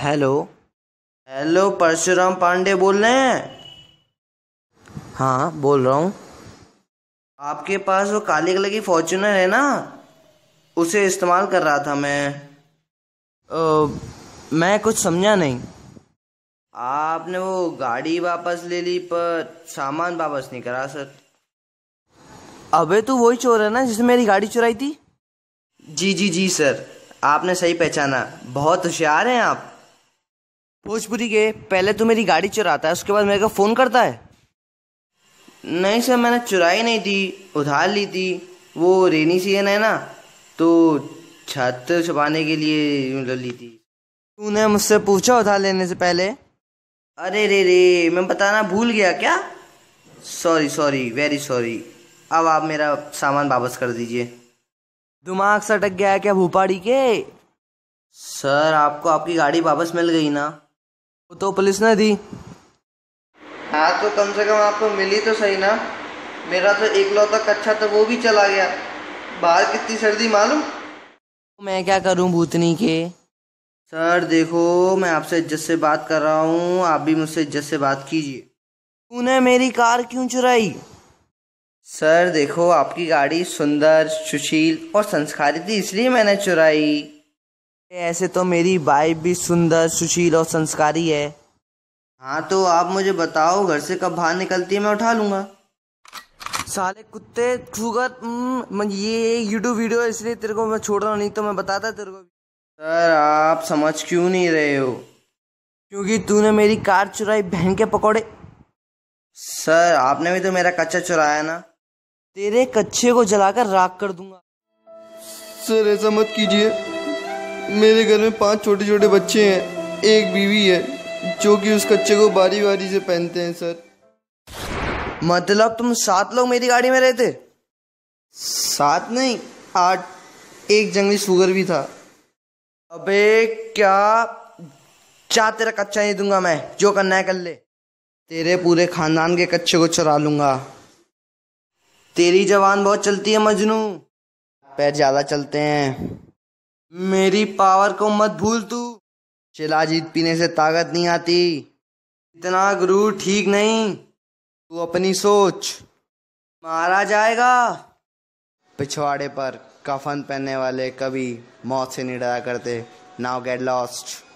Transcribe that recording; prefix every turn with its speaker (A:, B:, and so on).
A: hello hello Parshuram Pandey बोल रहे हैं हाँ बोल रहा हूँ आपके पास वो काले कलर की फॉर्चूनर है ना उसे इस्तेमाल कर रहा था मैं ओ, मैं कुछ समझा नहीं आपने वो गाड़ी वापस ले ली पर सामान वापस नहीं करा सर अबे तू वही चोर है ना जिसने मेरी गाड़ी चुराई थी जी जी जी सर आपने सही पहचाना बहुत होशियार हैं आप भोजपुरी के पहले तो मेरी गाड़ी चुराता है उसके बाद मेरे को फ़ोन करता है नहीं सर मैंने चुराई नहीं थी उधार ली थी वो रेनी सीजन है ना तो छत छुपाने के लिए मतलब ली थी तूने मुझसे पूछा उधार लेने से पहले अरे रे रे मैं बताना भूल गया क्या सॉरी सॉरी वेरी सॉरी अब आप मेरा सामान वापस कर दीजिए दिमाग सटक गया है क्या भूपाड़ी के सर आपको आपकी गाड़ी वापस मिल गई ना वो तो पुलिस ने दी हाँ तो कम से कम आपको मिली तो सही ना मेरा तो एक तक कच्चा तो वो भी चला गया बाहर कितनी सर्दी मालूम मैं क्या करूं भूतनी के सर देखो मैं आपसे इज्जत से बात कर रहा हूँ आप भी मुझसे इज्जत से बात कीजिए तूने मेरी कार क्यों चुराई सर देखो आपकी गाड़ी सुंदर सुशील और संस्कारित थी इसलिए मैंने चुराई ऐसे तो मेरी वाइफ भी सुंदर सुशील और संस्कारी है हाँ तो आप मुझे बताओ घर से कब बाहर निकलती है मैं उठा लूंगा साले कुत्ते छुगत ये यूट्यूब वीडियो इसलिए तेरे को मैं छोड़ रहा हूँ नहीं तो मैं बताता तेरे को सर आप समझ क्यों नहीं रहे हो क्योंकि तूने मेरी कार चुराई बहन के पकौड़े सर आपने भी तो मेरा कच्चा चुराया ना तेरे कच्चे को जलाकर राख कर दूंगा सर ऐसा मत कीजिए मेरे घर में पांच छोटे छोटे बच्चे हैं एक बीवी है जो कि उस कच्चे को बारी बारी से पहनते हैं सर मतलब तुम सात लोग मेरी गाड़ी में रहते सात नहीं आठ एक जंगली शुगर भी था अबे क्या चाह तेरा कच्चा नहीं दूंगा मैं जो करना है कर ले तेरे पूरे खानदान के कच्चे को चुरा लूंगा तेरी जवान बहुत चलती है मजनू पैर ज़्यादा चलते हैं मेरी पावर को मत भूल तू शिलाजीत पीने से ताकत नहीं आती इतना गुरु ठीक नहीं तू अपनी सोच मारा जाएगा पिछवाड़े पर कफन पहनने वाले कभी मौत से नहीं डरा करते नाउ गेट लॉस्ट